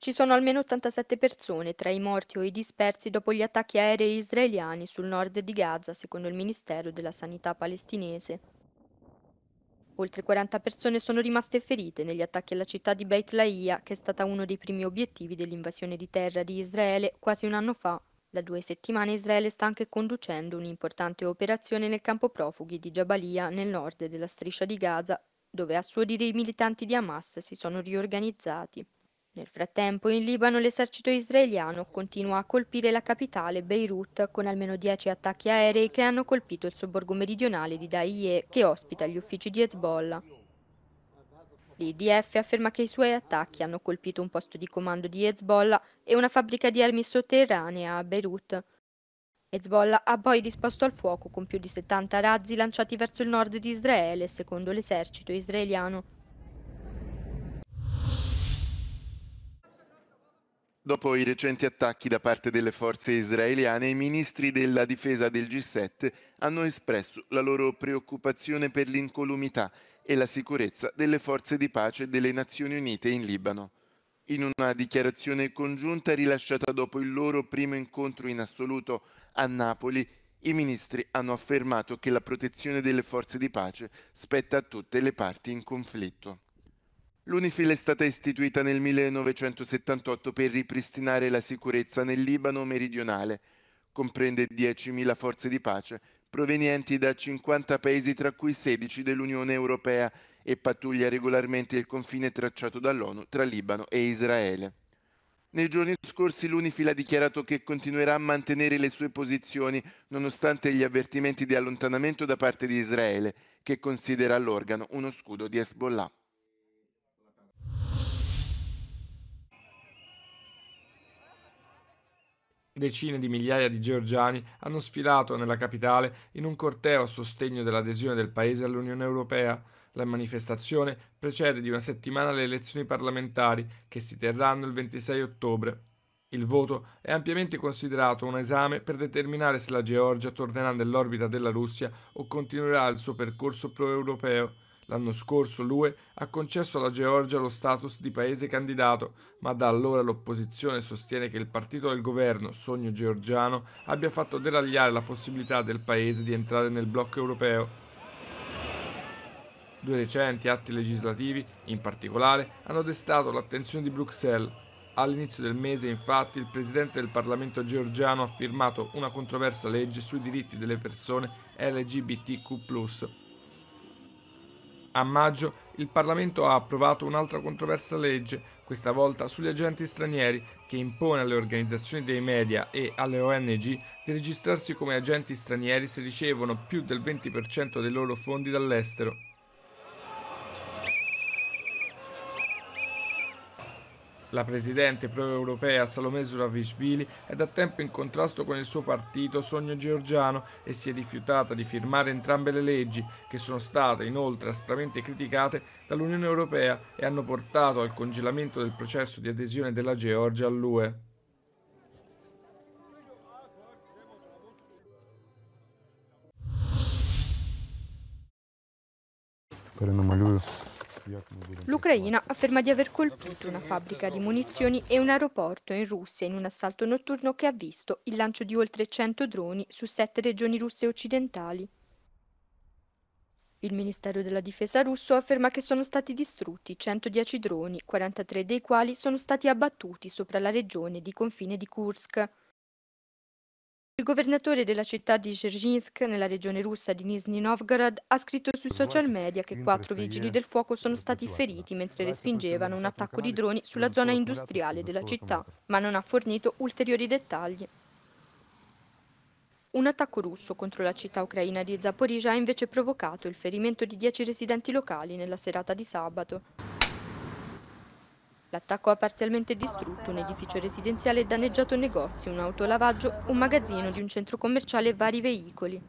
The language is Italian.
Ci sono almeno 87 persone tra i morti o i dispersi dopo gli attacchi aerei israeliani sul nord di Gaza, secondo il Ministero della Sanità palestinese. Oltre 40 persone sono rimaste ferite negli attacchi alla città di Beit Laia, che è stata uno dei primi obiettivi dell'invasione di terra di Israele quasi un anno fa. Da due settimane Israele sta anche conducendo un'importante operazione nel campo profughi di Jabalia, nel nord della striscia di Gaza, dove a suo dire i militanti di Hamas si sono riorganizzati. Nel frattempo, in Libano l'esercito israeliano continua a colpire la capitale Beirut con almeno 10 attacchi aerei che hanno colpito il sobborgo meridionale di Daie che ospita gli uffici di Hezbollah. L'IDF afferma che i suoi attacchi hanno colpito un posto di comando di Hezbollah e una fabbrica di armi sotterranea a Beirut. Hezbollah ha poi risposto al fuoco con più di 70 razzi lanciati verso il nord di Israele, secondo l'esercito israeliano. Dopo i recenti attacchi da parte delle forze israeliane, i ministri della difesa del G7 hanno espresso la loro preoccupazione per l'incolumità e la sicurezza delle forze di pace delle Nazioni Unite in Libano. In una dichiarazione congiunta rilasciata dopo il loro primo incontro in assoluto a Napoli, i ministri hanno affermato che la protezione delle forze di pace spetta a tutte le parti in conflitto. L'UNIFIL è stata istituita nel 1978 per ripristinare la sicurezza nel Libano meridionale. Comprende 10.000 forze di pace provenienti da 50 paesi, tra cui 16 dell'Unione Europea, e pattuglia regolarmente il confine tracciato dall'ONU tra Libano e Israele. Nei giorni scorsi l'UNIFIL ha dichiarato che continuerà a mantenere le sue posizioni nonostante gli avvertimenti di allontanamento da parte di Israele, che considera l'organo uno scudo di Hezbollah. decine di migliaia di georgiani hanno sfilato nella capitale in un corteo a sostegno dell'adesione del paese all'Unione Europea. La manifestazione precede di una settimana le elezioni parlamentari che si terranno il 26 ottobre. Il voto è ampiamente considerato un esame per determinare se la Georgia tornerà nell'orbita della Russia o continuerà il suo percorso pro-europeo. L'anno scorso l'UE ha concesso alla Georgia lo status di paese candidato, ma da allora l'opposizione sostiene che il partito del governo, Sogno Georgiano, abbia fatto deragliare la possibilità del paese di entrare nel blocco europeo. Due recenti atti legislativi, in particolare, hanno destato l'attenzione di Bruxelles. All'inizio del mese, infatti, il presidente del Parlamento georgiano ha firmato una controversa legge sui diritti delle persone LGBTQ a maggio il Parlamento ha approvato un'altra controversa legge, questa volta sugli agenti stranieri, che impone alle organizzazioni dei media e alle ONG di registrarsi come agenti stranieri se ricevono più del 20% dei loro fondi dall'estero. La presidente pro-europea Salome Zuravichvili è da tempo in contrasto con il suo partito Sogno Georgiano e si è rifiutata di firmare entrambe le leggi, che sono state inoltre aspramente criticate dall'Unione Europea e hanno portato al congelamento del processo di adesione della Georgia all'UE. non Перенамалюю L'Ucraina afferma di aver colpito una fabbrica di munizioni e un aeroporto in Russia in un assalto notturno che ha visto il lancio di oltre 100 droni su sette regioni russe occidentali. Il Ministero della Difesa russo afferma che sono stati distrutti 110 droni, 43 dei quali sono stati abbattuti sopra la regione di confine di Kursk. Il governatore della città di Cherzinsk, nella regione russa di Nizhny Novgorod, ha scritto sui social media che quattro vigili del fuoco sono stati feriti mentre respingevano un attacco di droni sulla zona industriale della città, ma non ha fornito ulteriori dettagli. Un attacco russo contro la città ucraina di Zaporizhia ha invece provocato il ferimento di dieci residenti locali nella serata di sabato. L'attacco ha parzialmente distrutto un edificio residenziale e danneggiato negozi, un autolavaggio, un magazzino di un centro commerciale e vari veicoli.